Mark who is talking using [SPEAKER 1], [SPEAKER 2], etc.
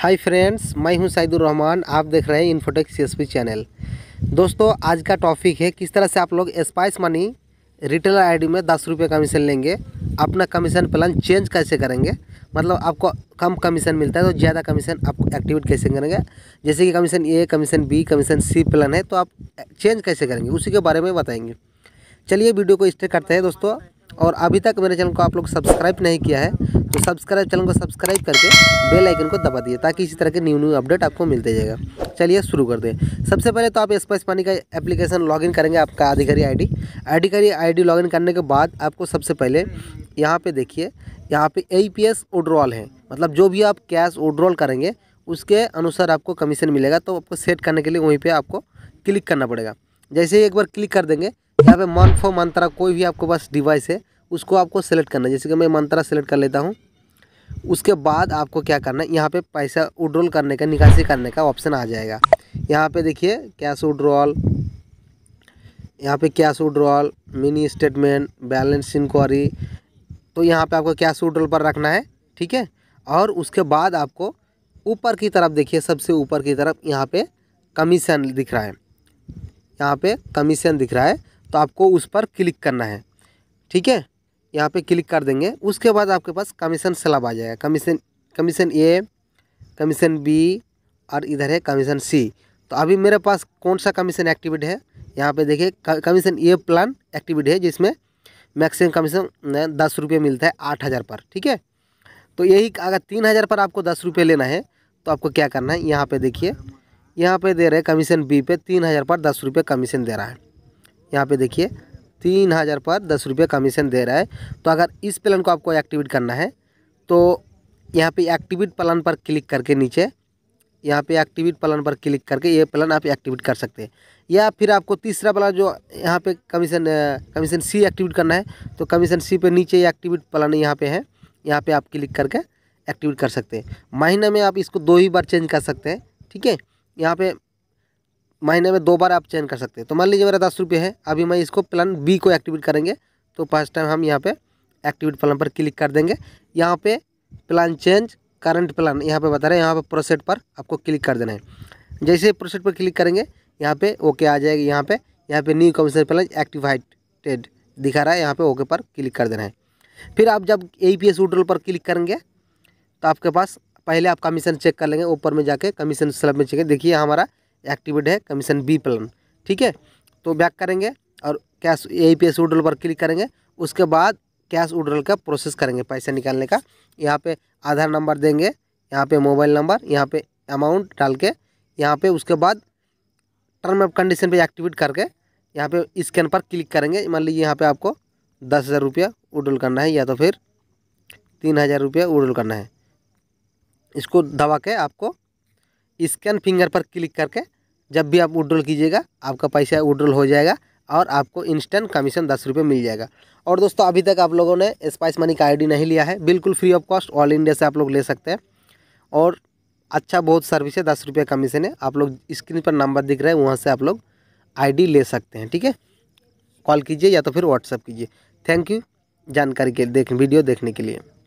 [SPEAKER 1] hi friends मैं हूं साइदुर रहमान आप देख रहे हैं इन्फोटेक सी चैनल दोस्तों आज का टॉपिक है किस तरह से आप लोग स्पाइस मनी रिटेलर आईडी में दस रुपये कमीशन लेंगे अपना कमीशन प्लान चेंज कैसे करेंगे मतलब आपको कम कमीशन मिलता है तो ज़्यादा कमीशन आप एक्टिवेट कैसे करेंगे जैसे कि commission A commission B commission C plan है तो आप चेंज कैसे करेंगे उसी के बारे में बताएंगे चलिए वीडियो को स्टेट करते हैं दोस्तों और अभी तक मेरे चैनल को आप लोग सब्सक्राइब नहीं किया है तो सब्सक्राइब चैनल को सब्सक्राइब करके बेल आइकन को दबा दिए ताकि इसी तरह के न्यू न्यू अपडेट आपको मिलते जाएगा चलिए शुरू कर दें सबसे पहले तो आप स्पाइस पानी का एप्लीकेशन लॉगिन करेंगे आपका आधिकारी आईडी आधिकारी आईडी लॉगिन करने के बाद आपको सबसे पहले यहाँ पर देखिए यहाँ पर ए पी एस उड्रॉल है मतलब जो भी आप कैश उड्रॉल करेंगे उसके अनुसार आपको कमीशन मिलेगा तो आपको सेट करने के लिए वहीं पर आपको क्लिक करना पड़ेगा जैसे ही एक बार क्लिक कर देंगे यहाँ पे फो मंत्रा कोई भी आपको पास डिवाइस है उसको आपको सेलेक्ट करना है जैसे कि मैं मंत्रा सेलेक्ट कर लेता हूँ उसके बाद आपको क्या करना है यहाँ पे पैसा उड्रोल करने का निकासी करने का ऑप्शन आ जाएगा यहाँ पे देखिए कैश उड्रॉल यहाँ पे cash withdrawal mini statement balance enquiry तो यहाँ पे आपको कैश उड्रॉल पर रखना है ठीक है और उसके बाद आपको ऊपर की तरफ देखिए सबसे ऊपर की तरफ यहाँ पे कमीशन दिख रहा है यहाँ पर कमीशन दिख रहा है तो आपको उस पर क्लिक करना है ठीक है यहाँ पे क्लिक कर देंगे उसके बाद आपके पास कमीशन स्लब आ जाएगा commission commission A commission B और इधर है कमीशन सी तो अभी मेरे पास कौन सा कमीशन एक्टिवेट है यहाँ पे देखिए कमीशन ए प्लान एक्टिवेट है जिसमें मैक्सिमम कमीशन दस रुपये मिलता है आठ हज़ार पर ठीक है तो यही अगर तीन हज़ार पर आपको दस रुपये लेना है तो आपको क्या करना है यहाँ पे देखिए यहाँ पे दे रहे कमीशन बी पे तीन हज़ार पर दस रुपये कमीशन दे रहा है यहाँ पे देखिए तीन हज़ार पर दस रुपये कमीशन दे रहा है तो अगर इस प्लान को आपको एक्टिवेट करना है तो यहाँ पे एक्टिवेट प्लान पर क्लिक करके नीचे यहाँ पे एक्टिवेट प्लान पर क्लिक करके ये प्लान आप एक्टिवेट कर सकते हैं या फिर आपको तीसरा प्लान जो यहाँ पे कमीशन कमीशन सी एक्टिवेट करना है तो कमीशन सी पे नीचे एक्टिवेट प्लान यहाँ पे है यहाँ पे आप क्लिक करके एक्टिवेट कर सकते हैं महीने में आप इसको दो ही बार चेंज कर सकते हैं ठीक है यहाँ पे महीने में दो बार आप चेंज कर सकते हैं तो मान लीजिए मेरा दस रुपये है अभी मैं इसको प्लान बी को एक्टिवेट करेंगे तो फर्स्ट टाइम हम यहाँ पे एक्टिवेट प्लान पर क्लिक कर देंगे यहाँ पे प्लान चेंज करंट प्लान यहाँ पे बता रहे हैं यहाँ पे प्रोसेट पर आपको क्लिक कर देना है जैसे प्रोसेट पर क्लिक करेंगे यहाँ पर ओके आ जाएगा यहाँ पर यहाँ पर न्यू कमीशन प्लान एक्टिवाइटेड दिखा रहा है यहाँ पर ओके पर क्लिक कर देना है फिर आप जब ए पी एस पर क्लिक करेंगे तो आपके पास पहले आप कमीशन चेक कर लेंगे ऊपर में जाके कमीशन स्लब में चेक देखिए हमारा एक्टिवेट है कमीशन बी प्लान ठीक है तो बैक करेंगे और कैश पी एस उड्रल पर क्लिक करेंगे उसके बाद कैश उड्रल का प्रोसेस करेंगे पैसा निकालने का यहाँ पे आधार नंबर देंगे यहाँ पे मोबाइल नंबर यहाँ पे अमाउंट डाल के यहाँ पे उसके बाद टर्म ऑफ कंडीशन पे एक्टिवेट करके यहाँ पे स्कैन पर क्लिक करेंगे मान लीजिए यहाँ पे आपको दस हज़ार रुपया उड्रल करना है या तो फिर तीन हज़ार रुपया उड्रल करना है इसको दबा के आपको स्कैन फिंगर पर क्लिक करके जब भी आप विड्रॉल कीजिएगा आपका पैसा विड्रॉल हो जाएगा और आपको इंस्टेंट कमीशन दस रुपये मिल जाएगा और दोस्तों अभी तक आप लोगों ने स्पाइस मनी का आईडी नहीं लिया है बिल्कुल free of cost all India से आप लोग ले सकते हैं और अच्छा बहुत सर्विस है दस रुपये कमीशन है आप लोग स्क्रीन पर नंबर दिख रहे हैं वहाँ से आप लोग आईडी ले सकते हैं ठीक है कॉल कीजिए या तो फिर व्हाट्सअप कीजिए थैंक यू जानकारी के देख वीडियो देखने के लिए